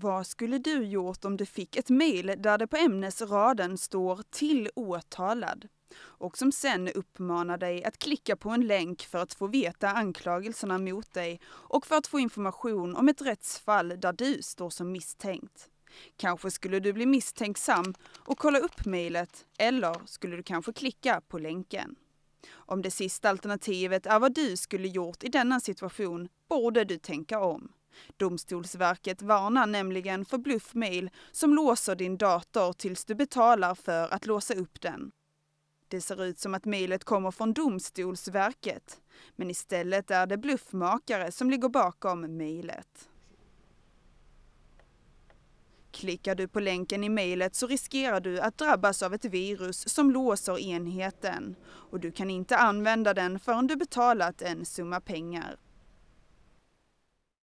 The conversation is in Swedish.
Vad skulle du gjort om du fick ett mejl där det på ämnesraden står till åtalad och som sen uppmanar dig att klicka på en länk för att få veta anklagelserna mot dig och för att få information om ett rättsfall där du står som misstänkt? Kanske skulle du bli misstänksam och kolla upp mejlet eller skulle du kanske klicka på länken. Om det sista alternativet är vad du skulle gjort i denna situation borde du tänka om. Domstolsverket varnar nämligen för bluffmail som låser din dator tills du betalar för att låsa upp den. Det ser ut som att mejlet kommer från Domstolsverket, men istället är det bluffmakare som ligger bakom mejlet. Klickar du på länken i mejlet så riskerar du att drabbas av ett virus som låser enheten och du kan inte använda den förrän du betalat en summa pengar.